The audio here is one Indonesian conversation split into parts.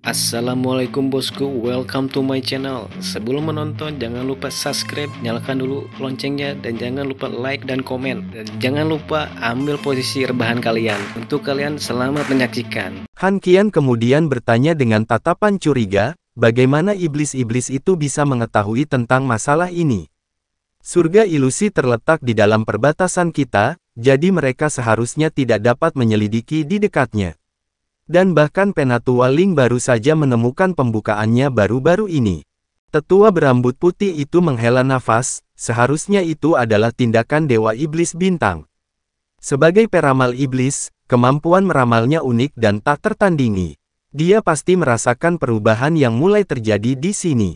Assalamualaikum bosku, welcome to my channel Sebelum menonton jangan lupa subscribe, nyalakan dulu loncengnya Dan jangan lupa like dan komen Dan jangan lupa ambil posisi rebahan kalian Untuk kalian selamat menyaksikan Han Kian kemudian bertanya dengan tatapan curiga Bagaimana iblis-iblis itu bisa mengetahui tentang masalah ini? Surga ilusi terletak di dalam perbatasan kita, jadi mereka seharusnya tidak dapat menyelidiki di dekatnya dan bahkan Penatua Ling baru saja menemukan pembukaannya baru-baru ini. Tetua berambut putih itu menghela nafas, seharusnya itu adalah tindakan Dewa Iblis Bintang. Sebagai peramal iblis, kemampuan meramalnya unik dan tak tertandingi. Dia pasti merasakan perubahan yang mulai terjadi di sini.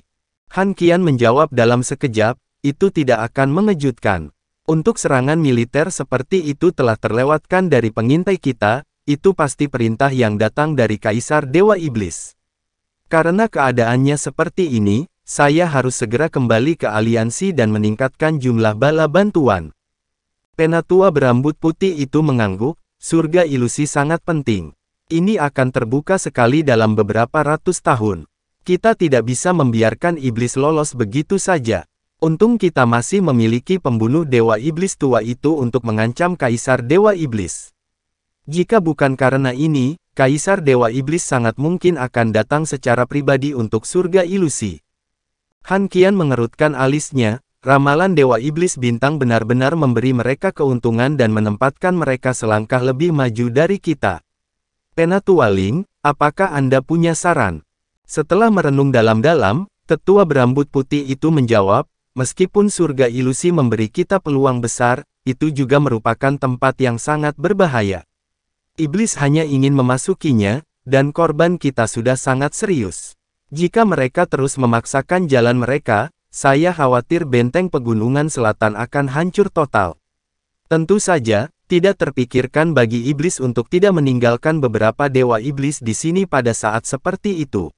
Han Kian menjawab dalam sekejap, itu tidak akan mengejutkan. Untuk serangan militer seperti itu telah terlewatkan dari pengintai kita, itu pasti perintah yang datang dari Kaisar Dewa Iblis. Karena keadaannya seperti ini, saya harus segera kembali ke aliansi dan meningkatkan jumlah bala bantuan. Penatua berambut putih itu mengangguk, surga ilusi sangat penting. Ini akan terbuka sekali dalam beberapa ratus tahun. Kita tidak bisa membiarkan iblis lolos begitu saja. Untung kita masih memiliki pembunuh dewa iblis tua itu untuk mengancam kaisar dewa iblis. Jika bukan karena ini, Kaisar Dewa Iblis sangat mungkin akan datang secara pribadi untuk surga ilusi. Han Qian mengerutkan alisnya, ramalan Dewa Iblis Bintang benar-benar memberi mereka keuntungan dan menempatkan mereka selangkah lebih maju dari kita. Penatua Ling, apakah Anda punya saran? Setelah merenung dalam-dalam, tetua berambut putih itu menjawab, meskipun surga ilusi memberi kita peluang besar, itu juga merupakan tempat yang sangat berbahaya. Iblis hanya ingin memasukinya, dan korban kita sudah sangat serius. Jika mereka terus memaksakan jalan mereka, saya khawatir benteng pegunungan selatan akan hancur total. Tentu saja, tidak terpikirkan bagi iblis untuk tidak meninggalkan beberapa dewa iblis di sini pada saat seperti itu.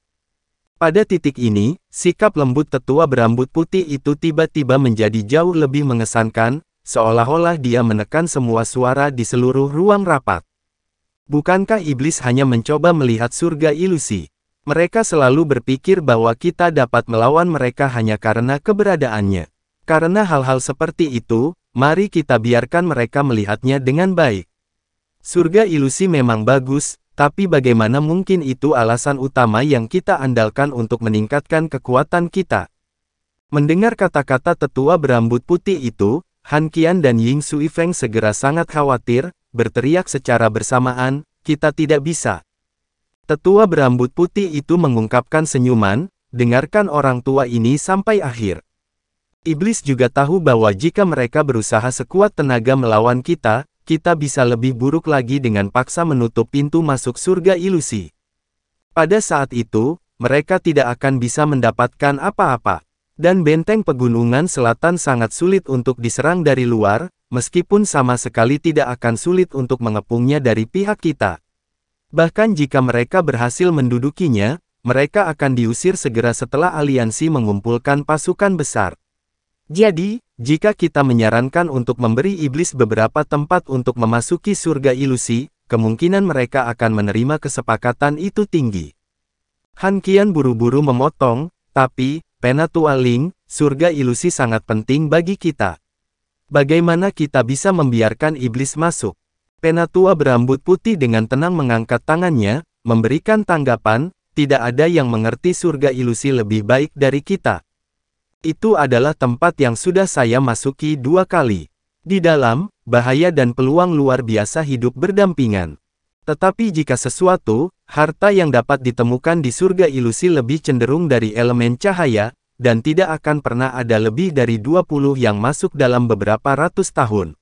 Pada titik ini, sikap lembut tetua berambut putih itu tiba-tiba menjadi jauh lebih mengesankan, seolah-olah dia menekan semua suara di seluruh ruang rapat. Bukankah iblis hanya mencoba melihat surga ilusi? Mereka selalu berpikir bahwa kita dapat melawan mereka hanya karena keberadaannya. Karena hal-hal seperti itu, mari kita biarkan mereka melihatnya dengan baik. Surga ilusi memang bagus, tapi bagaimana mungkin itu alasan utama yang kita andalkan untuk meningkatkan kekuatan kita? Mendengar kata-kata tetua berambut putih itu, Han Qian dan Ying Suifeng segera sangat khawatir, berteriak secara bersamaan, kita tidak bisa. Tetua berambut putih itu mengungkapkan senyuman, dengarkan orang tua ini sampai akhir. Iblis juga tahu bahwa jika mereka berusaha sekuat tenaga melawan kita, kita bisa lebih buruk lagi dengan paksa menutup pintu masuk surga ilusi. Pada saat itu, mereka tidak akan bisa mendapatkan apa-apa. Dan benteng pegunungan selatan sangat sulit untuk diserang dari luar, meskipun sama sekali tidak akan sulit untuk mengepungnya dari pihak kita. Bahkan jika mereka berhasil mendudukinya, mereka akan diusir segera setelah aliansi mengumpulkan pasukan besar. Jadi, jika kita menyarankan untuk memberi iblis beberapa tempat untuk memasuki surga ilusi, kemungkinan mereka akan menerima kesepakatan itu tinggi. Han Kian buru-buru memotong, tapi, Penatua Ling, surga ilusi sangat penting bagi kita. Bagaimana kita bisa membiarkan iblis masuk? Penatua berambut putih dengan tenang mengangkat tangannya, memberikan tanggapan, tidak ada yang mengerti surga ilusi lebih baik dari kita. Itu adalah tempat yang sudah saya masuki dua kali. Di dalam, bahaya dan peluang luar biasa hidup berdampingan. Tetapi jika sesuatu, harta yang dapat ditemukan di surga ilusi lebih cenderung dari elemen cahaya, dan tidak akan pernah ada lebih dari 20 yang masuk dalam beberapa ratus tahun.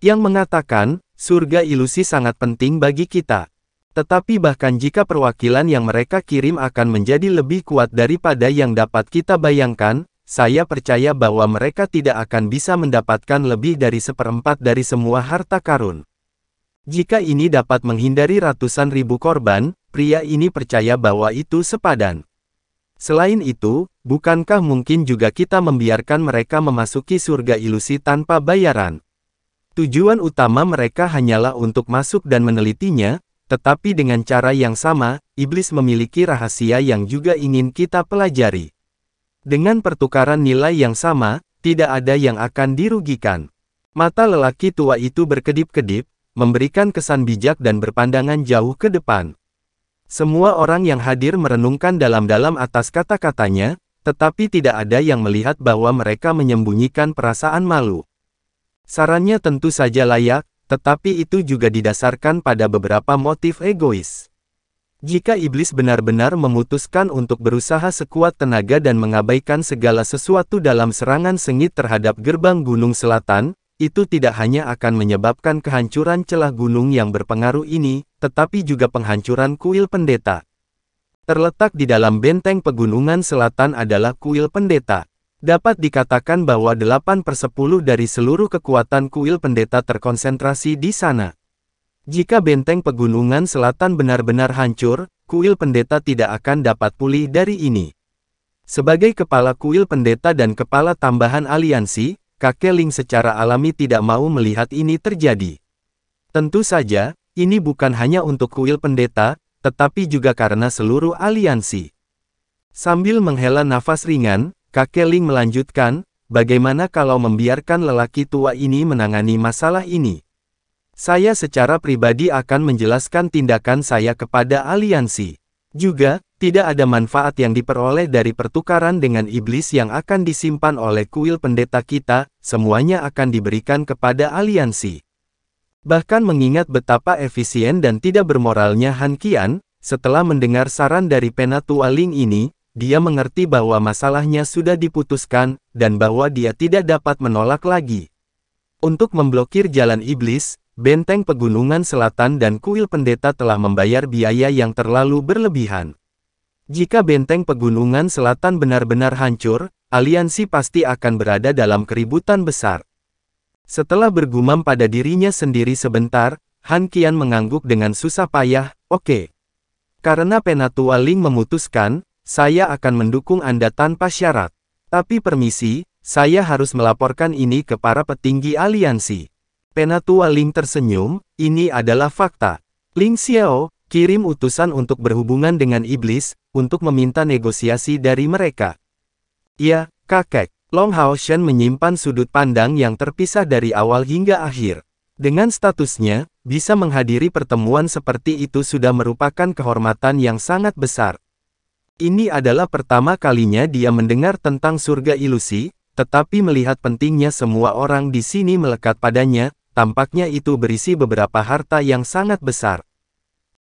Yang mengatakan, surga ilusi sangat penting bagi kita. Tetapi bahkan jika perwakilan yang mereka kirim akan menjadi lebih kuat daripada yang dapat kita bayangkan, saya percaya bahwa mereka tidak akan bisa mendapatkan lebih dari seperempat dari semua harta karun. Jika ini dapat menghindari ratusan ribu korban, pria ini percaya bahwa itu sepadan. Selain itu, Bukankah mungkin juga kita membiarkan mereka memasuki surga ilusi tanpa bayaran? Tujuan utama mereka hanyalah untuk masuk dan menelitinya, tetapi dengan cara yang sama, iblis memiliki rahasia yang juga ingin kita pelajari. Dengan pertukaran nilai yang sama, tidak ada yang akan dirugikan. Mata lelaki tua itu berkedip-kedip, memberikan kesan bijak dan berpandangan jauh ke depan. Semua orang yang hadir merenungkan dalam-dalam atas kata-katanya, tetapi tidak ada yang melihat bahwa mereka menyembunyikan perasaan malu. Sarannya tentu saja layak, tetapi itu juga didasarkan pada beberapa motif egois. Jika iblis benar-benar memutuskan untuk berusaha sekuat tenaga dan mengabaikan segala sesuatu dalam serangan sengit terhadap gerbang gunung selatan, itu tidak hanya akan menyebabkan kehancuran celah gunung yang berpengaruh ini, tetapi juga penghancuran kuil pendeta terletak di dalam benteng pegunungan selatan adalah kuil pendeta. Dapat dikatakan bahwa 8 per 10 dari seluruh kekuatan kuil pendeta terkonsentrasi di sana. Jika benteng pegunungan selatan benar-benar hancur, kuil pendeta tidak akan dapat pulih dari ini. Sebagai kepala kuil pendeta dan kepala tambahan aliansi, Kakek Ling secara alami tidak mau melihat ini terjadi. Tentu saja, ini bukan hanya untuk kuil pendeta, tetapi juga karena seluruh aliansi. Sambil menghela nafas ringan, Kakek Ling melanjutkan, bagaimana kalau membiarkan lelaki tua ini menangani masalah ini? Saya secara pribadi akan menjelaskan tindakan saya kepada aliansi. Juga, tidak ada manfaat yang diperoleh dari pertukaran dengan iblis yang akan disimpan oleh kuil pendeta kita, semuanya akan diberikan kepada aliansi. Bahkan mengingat betapa efisien dan tidak bermoralnya Han Qian, setelah mendengar saran dari penatua Ling ini, dia mengerti bahwa masalahnya sudah diputuskan, dan bahwa dia tidak dapat menolak lagi. Untuk memblokir jalan iblis, benteng pegunungan selatan dan kuil pendeta telah membayar biaya yang terlalu berlebihan. Jika benteng pegunungan selatan benar-benar hancur, aliansi pasti akan berada dalam keributan besar. Setelah bergumam pada dirinya sendiri sebentar, Han Qian mengangguk dengan susah payah, oke. Okay. Karena Penatua Ling memutuskan, saya akan mendukung Anda tanpa syarat. Tapi permisi, saya harus melaporkan ini ke para petinggi aliansi. Penatua Ling tersenyum, ini adalah fakta. Ling Xiao, kirim utusan untuk berhubungan dengan iblis, untuk meminta negosiasi dari mereka. Iya, kakek. Long Hao Shen menyimpan sudut pandang yang terpisah dari awal hingga akhir. Dengan statusnya, bisa menghadiri pertemuan seperti itu sudah merupakan kehormatan yang sangat besar. Ini adalah pertama kalinya dia mendengar tentang surga ilusi, tetapi melihat pentingnya semua orang di sini melekat padanya, tampaknya itu berisi beberapa harta yang sangat besar.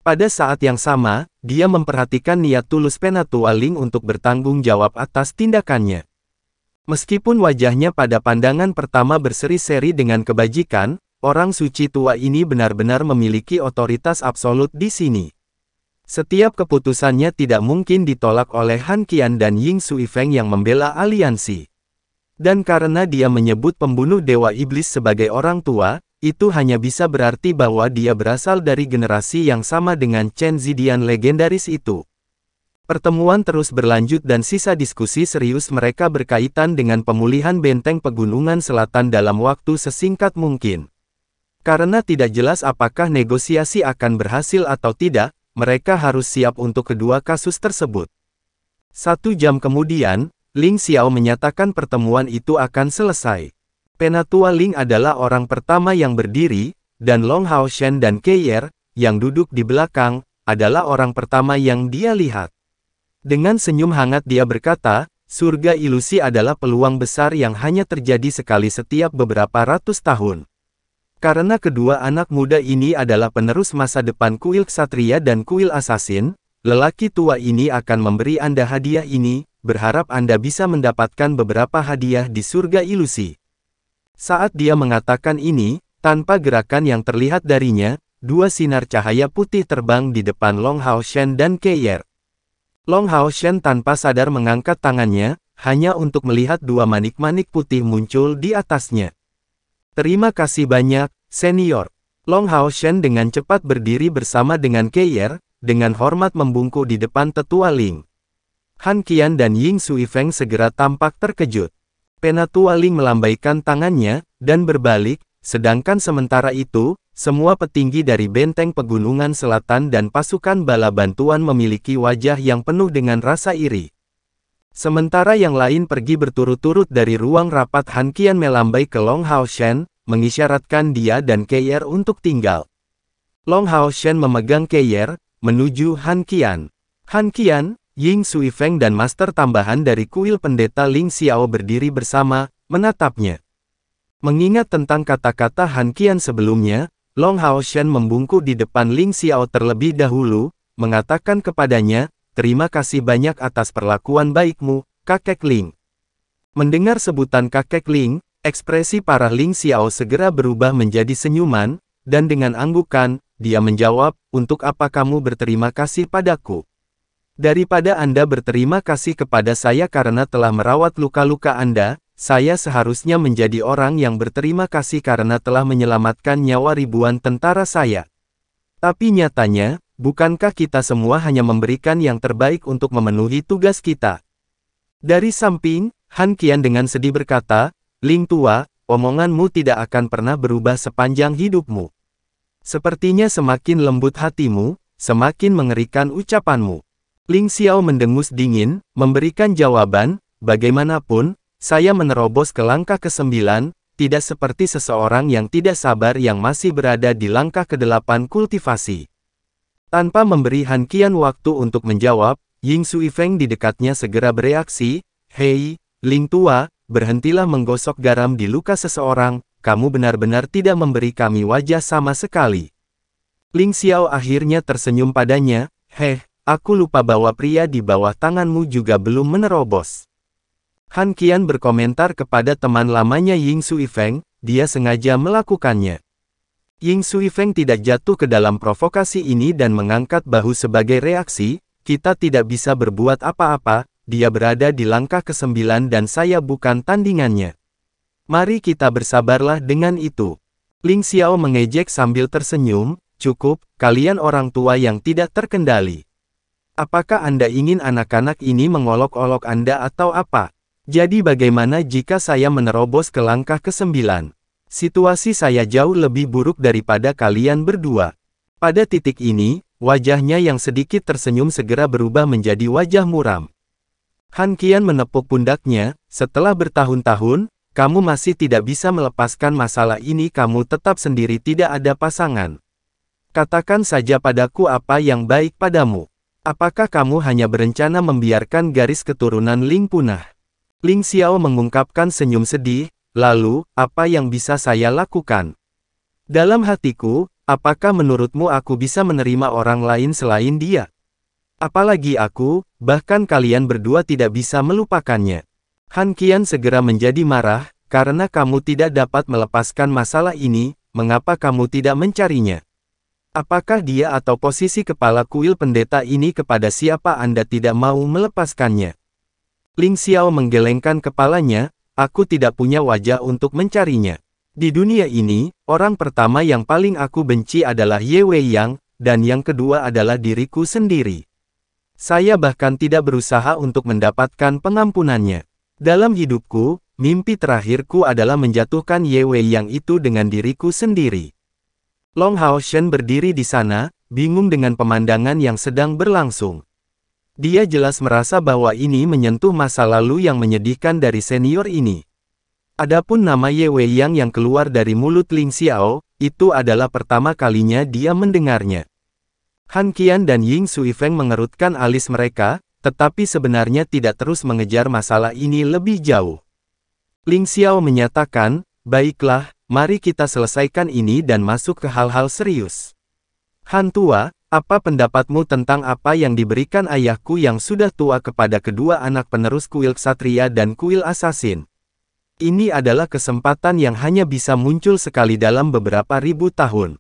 Pada saat yang sama, dia memperhatikan niat tulus Penatua Ling untuk bertanggung jawab atas tindakannya. Meskipun wajahnya pada pandangan pertama berseri-seri dengan kebajikan, orang suci tua ini benar-benar memiliki otoritas absolut di sini. Setiap keputusannya tidak mungkin ditolak oleh Han Qian dan Ying Suifeng yang membela aliansi. Dan karena dia menyebut pembunuh Dewa Iblis sebagai orang tua, itu hanya bisa berarti bahwa dia berasal dari generasi yang sama dengan Chen Zidian legendaris itu. Pertemuan terus berlanjut dan sisa diskusi serius mereka berkaitan dengan pemulihan benteng pegunungan selatan dalam waktu sesingkat mungkin. Karena tidak jelas apakah negosiasi akan berhasil atau tidak, mereka harus siap untuk kedua kasus tersebut. Satu jam kemudian, Ling Xiao menyatakan pertemuan itu akan selesai. Penatua Ling adalah orang pertama yang berdiri, dan Long Hao Shen dan Kei yang duduk di belakang, adalah orang pertama yang dia lihat. Dengan senyum hangat dia berkata, surga ilusi adalah peluang besar yang hanya terjadi sekali setiap beberapa ratus tahun. Karena kedua anak muda ini adalah penerus masa depan kuil ksatria dan kuil asasin, lelaki tua ini akan memberi Anda hadiah ini, berharap Anda bisa mendapatkan beberapa hadiah di surga ilusi. Saat dia mengatakan ini, tanpa gerakan yang terlihat darinya, dua sinar cahaya putih terbang di depan Long Hao Shen dan Keyer. Long Hao Shen tanpa sadar mengangkat tangannya, hanya untuk melihat dua manik-manik putih muncul di atasnya. Terima kasih banyak, senior. Long Hao Shen dengan cepat berdiri bersama dengan Keyer, dengan hormat membungkuk di depan tetua Ling. Han Qian dan Ying Suifeng segera tampak terkejut. Penatua Ling melambaikan tangannya, dan berbalik, sedangkan sementara itu, semua petinggi dari benteng pegunungan selatan dan pasukan bala bantuan memiliki wajah yang penuh dengan rasa iri. Sementara yang lain pergi berturut-turut dari ruang rapat Han Kian melambai ke Long Hao Shen, mengisyaratkan dia dan Keyer untuk tinggal. Long Hao Shen memegang Keyer, menuju Han Kian. Han Kian, Ying Suifeng dan master tambahan dari kuil pendeta Ling Xiao berdiri bersama, menatapnya. Mengingat tentang kata-kata Han Kian sebelumnya, Long Haoshen membungkuk di depan Ling Xiao terlebih dahulu, mengatakan kepadanya, Terima kasih banyak atas perlakuan baikmu, kakek Ling. Mendengar sebutan kakek Ling, ekspresi parah Ling Xiao segera berubah menjadi senyuman, dan dengan anggukan, dia menjawab, untuk apa kamu berterima kasih padaku? Daripada Anda berterima kasih kepada saya karena telah merawat luka-luka Anda, saya seharusnya menjadi orang yang berterima kasih karena telah menyelamatkan nyawa ribuan tentara saya. Tapi nyatanya, bukankah kita semua hanya memberikan yang terbaik untuk memenuhi tugas kita? Dari samping, Han Kian dengan sedih berkata, Ling tua, omonganmu tidak akan pernah berubah sepanjang hidupmu. Sepertinya semakin lembut hatimu, semakin mengerikan ucapanmu. Ling Xiao mendengus dingin, memberikan jawaban, bagaimanapun, saya menerobos ke langkah ke-9, tidak seperti seseorang yang tidak sabar yang masih berada di langkah ke-8 kultivasi. Tanpa memberi Han Qian waktu untuk menjawab, Ying Suifeng di dekatnya segera bereaksi, Hei, Ling Tua, berhentilah menggosok garam di luka seseorang, kamu benar-benar tidak memberi kami wajah sama sekali. Ling Xiao akhirnya tersenyum padanya, Heh, aku lupa bahwa pria di bawah tanganmu juga belum menerobos. Han Qian berkomentar kepada teman lamanya Ying Suifeng, dia sengaja melakukannya. Ying Suifeng tidak jatuh ke dalam provokasi ini dan mengangkat bahu sebagai reaksi, kita tidak bisa berbuat apa-apa, dia berada di langkah ke-9 dan saya bukan tandingannya. Mari kita bersabarlah dengan itu. Ling Xiao mengejek sambil tersenyum, cukup, kalian orang tua yang tidak terkendali. Apakah Anda ingin anak-anak ini mengolok-olok Anda atau apa? Jadi bagaimana jika saya menerobos ke langkah ke-9? Situasi saya jauh lebih buruk daripada kalian berdua. Pada titik ini, wajahnya yang sedikit tersenyum segera berubah menjadi wajah muram. Han Kian menepuk pundaknya, setelah bertahun-tahun, kamu masih tidak bisa melepaskan masalah ini kamu tetap sendiri tidak ada pasangan. Katakan saja padaku apa yang baik padamu. Apakah kamu hanya berencana membiarkan garis keturunan Ling punah? Ling Xiao mengungkapkan senyum sedih, lalu, apa yang bisa saya lakukan? Dalam hatiku, apakah menurutmu aku bisa menerima orang lain selain dia? Apalagi aku, bahkan kalian berdua tidak bisa melupakannya. Han Qian segera menjadi marah, karena kamu tidak dapat melepaskan masalah ini, mengapa kamu tidak mencarinya? Apakah dia atau posisi kepala kuil pendeta ini kepada siapa Anda tidak mau melepaskannya? Ling Xiao menggelengkan kepalanya, aku tidak punya wajah untuk mencarinya. Di dunia ini, orang pertama yang paling aku benci adalah Ye Wei Yang, dan yang kedua adalah diriku sendiri. Saya bahkan tidak berusaha untuk mendapatkan pengampunannya. Dalam hidupku, mimpi terakhirku adalah menjatuhkan Ye Wei Yang itu dengan diriku sendiri. Long Hao Shen berdiri di sana, bingung dengan pemandangan yang sedang berlangsung. Dia jelas merasa bahwa ini menyentuh masa lalu yang menyedihkan dari senior ini. Adapun nama Ye Wei Yang yang keluar dari mulut Ling Xiao, itu adalah pertama kalinya dia mendengarnya. Han Qian dan Ying Suifeng mengerutkan alis mereka, tetapi sebenarnya tidak terus mengejar masalah ini lebih jauh. Ling Xiao menyatakan, baiklah, mari kita selesaikan ini dan masuk ke hal-hal serius. Han Tua, apa pendapatmu tentang apa yang diberikan ayahku yang sudah tua kepada kedua anak penerus kuil satria dan kuil Assassin? Ini adalah kesempatan yang hanya bisa muncul sekali dalam beberapa ribu tahun.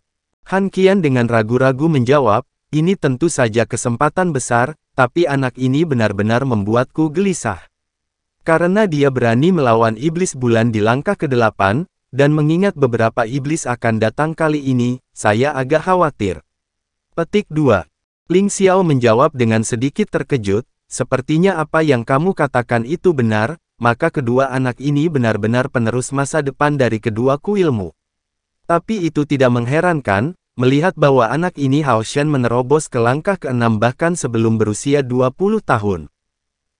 Han Qian dengan ragu-ragu menjawab, ini tentu saja kesempatan besar, tapi anak ini benar-benar membuatku gelisah. Karena dia berani melawan iblis bulan di langkah ke-8, dan mengingat beberapa iblis akan datang kali ini, saya agak khawatir. Petik 2. Ling Xiao menjawab dengan sedikit terkejut, sepertinya apa yang kamu katakan itu benar, maka kedua anak ini benar-benar penerus masa depan dari kedua kuilmu. Tapi itu tidak mengherankan, melihat bahwa anak ini Hao Shen menerobos ke langkah ke-6 bahkan sebelum berusia 20 tahun.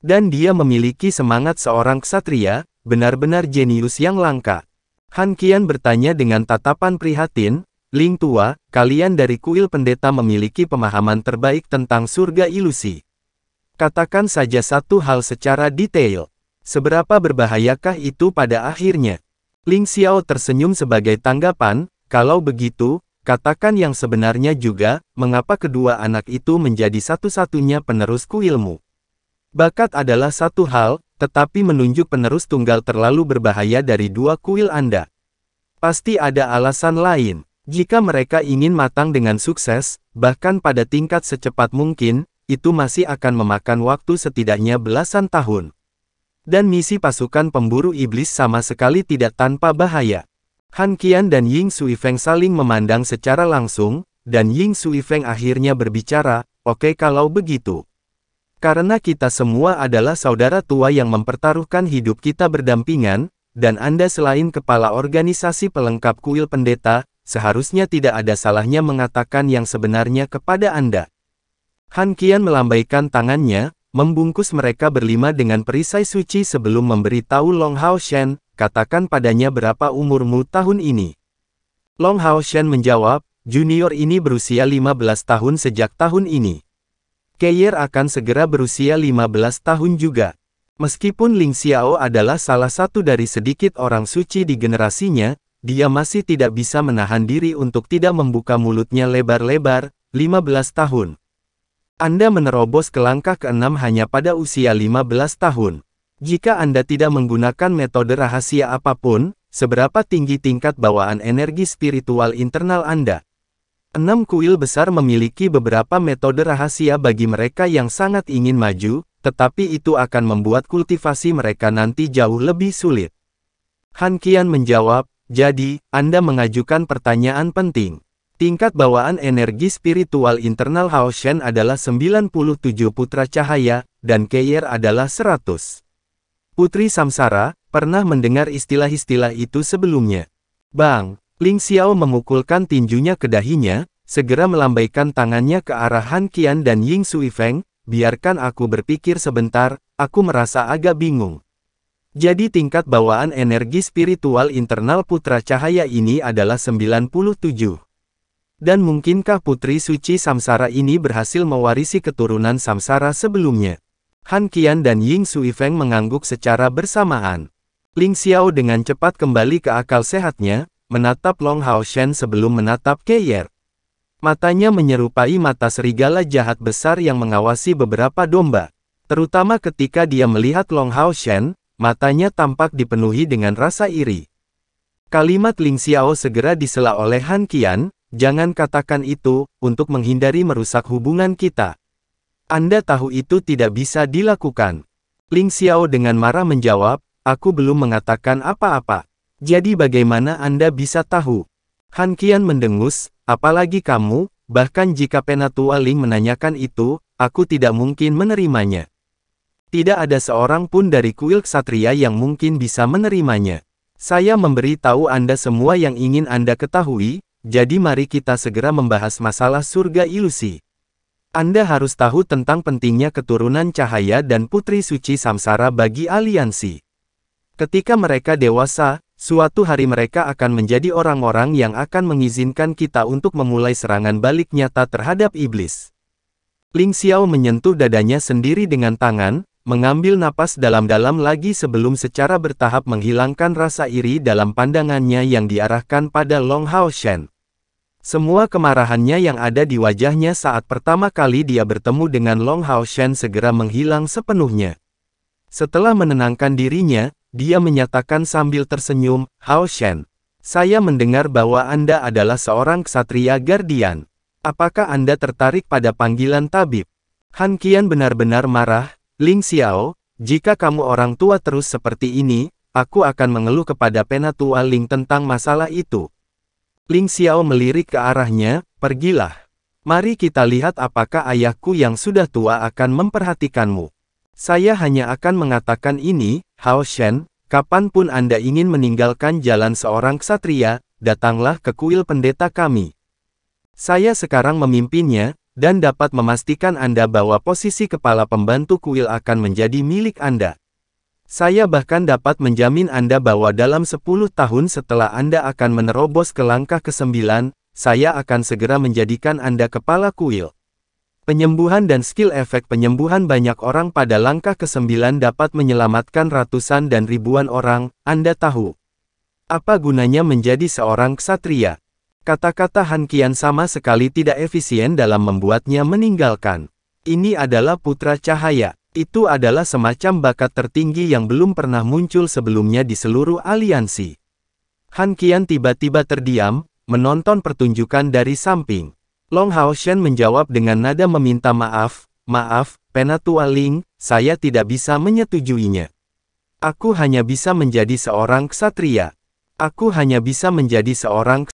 Dan dia memiliki semangat seorang ksatria, benar-benar jenius yang langka. Han Qian bertanya dengan tatapan prihatin, Ling tua, kalian dari kuil pendeta memiliki pemahaman terbaik tentang surga ilusi. Katakan saja satu hal secara detail. Seberapa berbahayakah itu pada akhirnya? Ling Xiao tersenyum sebagai tanggapan, kalau begitu, katakan yang sebenarnya juga, mengapa kedua anak itu menjadi satu-satunya penerus kuilmu. Bakat adalah satu hal, tetapi menunjuk penerus tunggal terlalu berbahaya dari dua kuil Anda. Pasti ada alasan lain. Jika mereka ingin matang dengan sukses, bahkan pada tingkat secepat mungkin, itu masih akan memakan waktu setidaknya belasan tahun. Dan misi pasukan pemburu iblis sama sekali tidak tanpa bahaya. Han Qian dan Ying Suifeng saling memandang secara langsung, dan Ying Suifeng akhirnya berbicara, oke okay kalau begitu. Karena kita semua adalah saudara tua yang mempertaruhkan hidup kita berdampingan, dan Anda selain kepala organisasi pelengkap kuil pendeta, seharusnya tidak ada salahnya mengatakan yang sebenarnya kepada Anda. Han Qian melambaikan tangannya, membungkus mereka berlima dengan perisai suci sebelum memberitahu Long Hao Shen, katakan padanya berapa umurmu tahun ini. Long Hao Shen menjawab, junior ini berusia 15 tahun sejak tahun ini. Keyer akan segera berusia 15 tahun juga. Meskipun Ling Xiao adalah salah satu dari sedikit orang suci di generasinya, dia masih tidak bisa menahan diri untuk tidak membuka mulutnya lebar-lebar, 15 tahun. Anda menerobos ke langkah ke hanya pada usia 15 tahun. Jika Anda tidak menggunakan metode rahasia apapun, seberapa tinggi tingkat bawaan energi spiritual internal Anda? Enam kuil besar memiliki beberapa metode rahasia bagi mereka yang sangat ingin maju, tetapi itu akan membuat kultivasi mereka nanti jauh lebih sulit. Han Qian menjawab, jadi, Anda mengajukan pertanyaan penting. Tingkat bawaan energi spiritual internal Hao Shen adalah 97 putra cahaya, dan Keyer adalah 100. Putri Samsara, pernah mendengar istilah-istilah itu sebelumnya. Bang, Ling Xiao memukulkan tinjunya ke dahinya, segera melambaikan tangannya ke arah Han Qian dan Ying Sui Feng, biarkan aku berpikir sebentar, aku merasa agak bingung. Jadi tingkat bawaan energi spiritual internal Putra Cahaya ini adalah 97. Dan mungkinkah Putri Suci Samsara ini berhasil mewarisi keturunan Samsara sebelumnya? Han Qian dan Ying Suifeng mengangguk secara bersamaan. Ling Xiao dengan cepat kembali ke akal sehatnya, menatap Long Hao Shen sebelum menatap Keyer. Matanya menyerupai mata serigala jahat besar yang mengawasi beberapa domba. Terutama ketika dia melihat Long Hao Shen, Matanya tampak dipenuhi dengan rasa iri. Kalimat Ling Xiao segera disela oleh Han Qian, jangan katakan itu, untuk menghindari merusak hubungan kita. Anda tahu itu tidak bisa dilakukan. Ling Xiao dengan marah menjawab, aku belum mengatakan apa-apa. Jadi bagaimana Anda bisa tahu? Han Qian mendengus, apalagi kamu, bahkan jika Penatua Ling menanyakan itu, aku tidak mungkin menerimanya. Tidak ada seorang pun dari kuil ksatria yang mungkin bisa menerimanya. Saya memberi tahu Anda semua yang ingin Anda ketahui, jadi mari kita segera membahas masalah surga ilusi. Anda harus tahu tentang pentingnya keturunan cahaya dan putri suci samsara bagi aliansi. Ketika mereka dewasa, Suatu hari mereka akan menjadi orang-orang yang akan mengizinkan kita untuk memulai serangan balik nyata terhadap iblis. Ling Xiao menyentuh dadanya sendiri dengan tangan, mengambil napas dalam-dalam lagi sebelum secara bertahap menghilangkan rasa iri dalam pandangannya yang diarahkan pada Long Hao Shen. Semua kemarahannya yang ada di wajahnya saat pertama kali dia bertemu dengan Long Hao Shen segera menghilang sepenuhnya. Setelah menenangkan dirinya, dia menyatakan sambil tersenyum, Hao Shen, saya mendengar bahwa Anda adalah seorang ksatria guardian. Apakah Anda tertarik pada panggilan tabib? Han Qian benar-benar marah, Ling Xiao, jika kamu orang tua terus seperti ini, aku akan mengeluh kepada penatua Ling tentang masalah itu. Ling Xiao melirik ke arahnya, pergilah. Mari kita lihat apakah ayahku yang sudah tua akan memperhatikanmu. Saya hanya akan mengatakan ini, Hao Shen, kapanpun Anda ingin meninggalkan jalan seorang ksatria, datanglah ke kuil pendeta kami. Saya sekarang memimpinnya, dan dapat memastikan Anda bahwa posisi kepala pembantu kuil akan menjadi milik Anda. Saya bahkan dapat menjamin Anda bahwa dalam 10 tahun setelah Anda akan menerobos ke langkah ke-9, saya akan segera menjadikan Anda kepala kuil. Penyembuhan dan skill efek penyembuhan banyak orang pada langkah ke-9 dapat menyelamatkan ratusan dan ribuan orang, Anda tahu. Apa gunanya menjadi seorang ksatria? Kata-kata Han Kian sama sekali tidak efisien dalam membuatnya meninggalkan. Ini adalah putra cahaya. Itu adalah semacam bakat tertinggi yang belum pernah muncul sebelumnya di seluruh aliansi. Han Kian tiba-tiba terdiam, menonton pertunjukan dari samping. Long Hao Shen menjawab dengan nada meminta maaf, maaf, Penatua Ling, saya tidak bisa menyetujuinya. Aku hanya bisa menjadi seorang ksatria. Aku hanya bisa menjadi seorang